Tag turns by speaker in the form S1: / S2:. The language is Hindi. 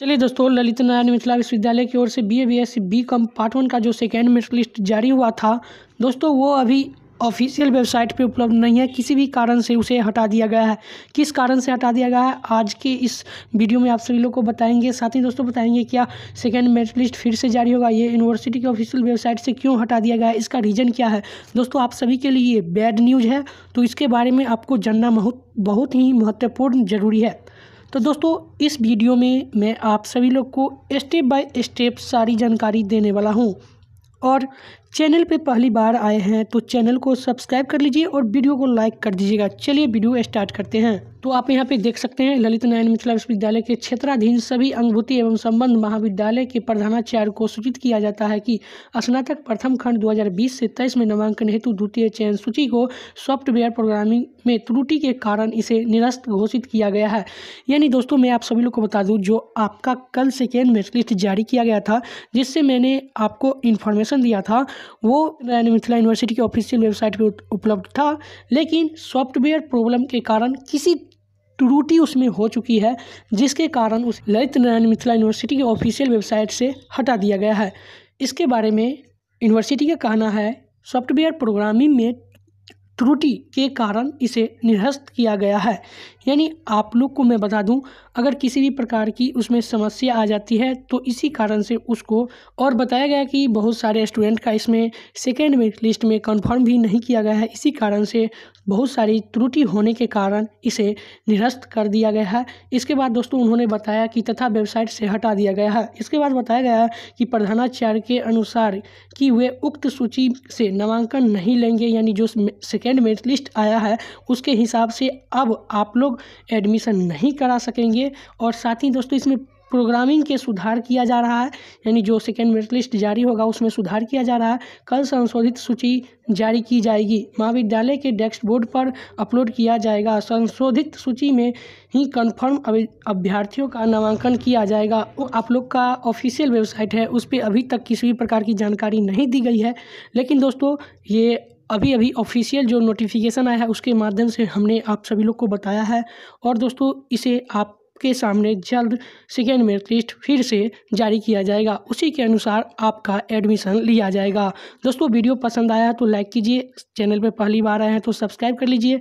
S1: चलिए दोस्तों ललित नारायण मिथिला विश्वविद्यालय की ओर से B A B S B com part one का जो सेकेंड मेरिट लिस्ट जारी हुआ था दोस्तों वो अभी ऑफिशियल वेबसाइट पे उपलब्ध नहीं है किसी भी कारण से उसे हटा दिया गया है किस कारण से हटा दिया गया है आज के इस वीडियो में आप सभी लोग को बताएंगे साथ ही दोस्तों बताएंगे क्या सेकेंड मेरिट लिस्ट फिर से जारी होगा ये यूनिवर्सिटी की ऑफिशियल वेबसाइट से क्यों हटा दिया गया है इसका रीज़न क्या है दोस्तों आप सभी के लिए बैड न्यूज़ है तो इसके बारे में आपको जानना बहुत ही महत्वपूर्ण ज़रूरी है तो दोस्तों इस वीडियो में मैं आप सभी लोग को स्टेप बाय स्टेप सारी जानकारी देने वाला हूँ और चैनल पे पहली बार आए हैं तो चैनल को सब्सक्राइब कर लीजिए और वीडियो को लाइक कर दीजिएगा चलिए वीडियो स्टार्ट करते हैं तो आप यहाँ पे देख सकते हैं ललित नारायण मिथिला विश्वविद्यालय के क्षेत्राधीन सभी अंगभूति एवं संबंध महाविद्यालय के प्रधानाचार्य को सूचित किया जाता है कि स्नातक प्रथम खंड 2020 से तेईस में नामांकन हेतु द्वितीय चयन सूची को सॉफ्टवेयर प्रोग्रामिंग में त्रुटि के कारण इसे निरस्त घोषित किया गया है यानी दोस्तों मैं आप सभी लोग को बता दूँ जो आपका कल सेकेंड मेरिट लिस्ट जारी किया गया था जिससे मैंने आपको इन्फॉर्मेशन दिया था वो नारायण मिथिला यूनिवर्सिटी के ऑफिशियल वेबसाइट पर उपलब्ध था लेकिन सॉफ्टवेयर प्रॉब्लम के कारण किसी त्रुटि उसमें हो चुकी है जिसके कारण उस ललित नारायण मिथिला यूनिवर्सिटी के ऑफिशियल वेबसाइट से हटा दिया गया है इसके बारे में यूनिवर्सिटी का कहना है सॉफ्टवेयर प्रोग्रामिंग में त्रुटि के कारण इसे निरस्त किया गया है यानी आप लोग को मैं बता दूं अगर किसी भी प्रकार की उसमें समस्या आ जाती है तो इसी कारण से उसको और बताया गया कि बहुत सारे स्टूडेंट का इसमें सेकेंड लिस्ट में कन्फर्म भी नहीं किया गया है इसी कारण से बहुत सारी त्रुटि होने के कारण इसे निरस्त कर दिया गया है इसके बाद दोस्तों उन्होंने बताया कि तथा वेबसाइट से हटा दिया गया है इसके बाद बताया गया है कि प्रधानाचार्य के अनुसार कि वे उक्त सूची से नामांकन नहीं लेंगे यानी जो सेकेंड सेकेंड मेरिट लिस्ट आया है उसके हिसाब से अब आप लोग एडमिशन नहीं करा सकेंगे और साथ ही दोस्तों इसमें प्रोग्रामिंग के सुधार किया जा रहा है यानी जो सेकेंड मेरिट लिस्ट जारी होगा उसमें सुधार किया जा रहा है कल संशोधित सूची जारी की जाएगी महाविद्यालय के डेस्क बोर्ड पर अपलोड किया जाएगा संशोधित सूची में ही कन्फर्म अभ्यर्थियों का नामांकन किया जाएगा आप लोग का ऑफिशियल वेबसाइट है उस पर अभी तक किसी भी प्रकार की जानकारी नहीं दी गई है लेकिन दोस्तों ये अभी अभी ऑफिशियल जो नोटिफिकेशन आया है उसके माध्यम से हमने आप सभी लोग को बताया है और दोस्तों इसे आपके सामने जल्द सेकेंड मेरिट लिस्ट फिर से जारी किया जाएगा उसी के अनुसार आपका एडमिशन लिया जाएगा दोस्तों वीडियो पसंद आया तो लाइक कीजिए चैनल पर पहली बार आए हैं तो सब्सक्राइब कर लीजिए